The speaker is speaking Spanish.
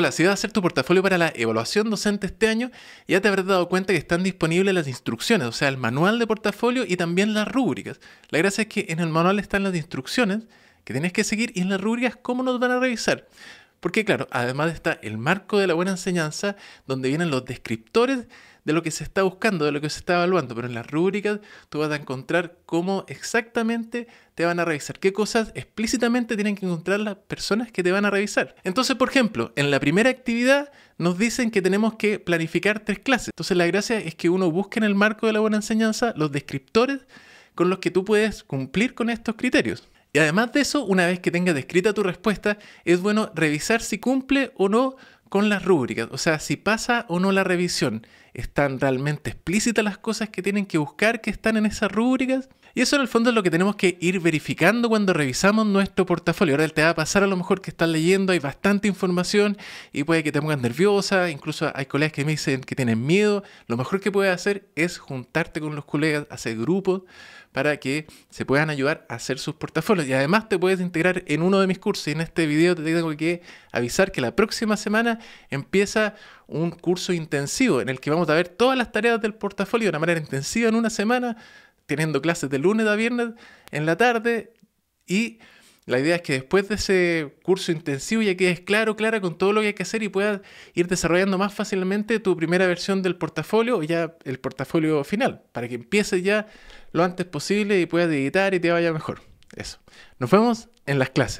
Hola, si vas a hacer tu portafolio para la evaluación docente este año, ya te habrás dado cuenta que están disponibles las instrucciones, o sea, el manual de portafolio y también las rúbricas. La gracia es que en el manual están las instrucciones que tienes que seguir y en las rúbricas cómo nos van a revisar. Porque claro, además está el marco de la buena enseñanza, donde vienen los descriptores de lo que se está buscando, de lo que se está evaluando, pero en las rúbricas tú vas a encontrar cómo exactamente te van a revisar, qué cosas explícitamente tienen que encontrar las personas que te van a revisar. Entonces, por ejemplo, en la primera actividad nos dicen que tenemos que planificar tres clases. Entonces, la gracia es que uno busque en el marco de la buena enseñanza los descriptores con los que tú puedes cumplir con estos criterios. Y además de eso, una vez que tengas descrita tu respuesta, es bueno revisar si cumple o no con las rúbricas, o sea, si pasa o no la revisión, están realmente explícitas las cosas que tienen que buscar que están en esas rúbricas. Y eso en el fondo es lo que tenemos que ir verificando cuando revisamos nuestro portafolio. Ahora te va a pasar a lo mejor que estás leyendo, hay bastante información y puede que te pongas nerviosa, incluso hay colegas que me dicen que tienen miedo. Lo mejor que puedes hacer es juntarte con los colegas, hacer grupos para que se puedan ayudar a hacer sus portafolios. Y además te puedes integrar en uno de mis cursos y en este video te tengo que avisar que la próxima semana empieza un curso intensivo en el que vamos a ver todas las tareas del portafolio de una manera intensiva en una semana, teniendo clases de lunes a viernes en la tarde y la idea es que después de ese curso intensivo ya quedes claro, clara con todo lo que hay que hacer y puedas ir desarrollando más fácilmente tu primera versión del portafolio o ya el portafolio final, para que empieces ya lo antes posible y puedas editar y te vaya mejor. Eso. Nos vemos en las clases.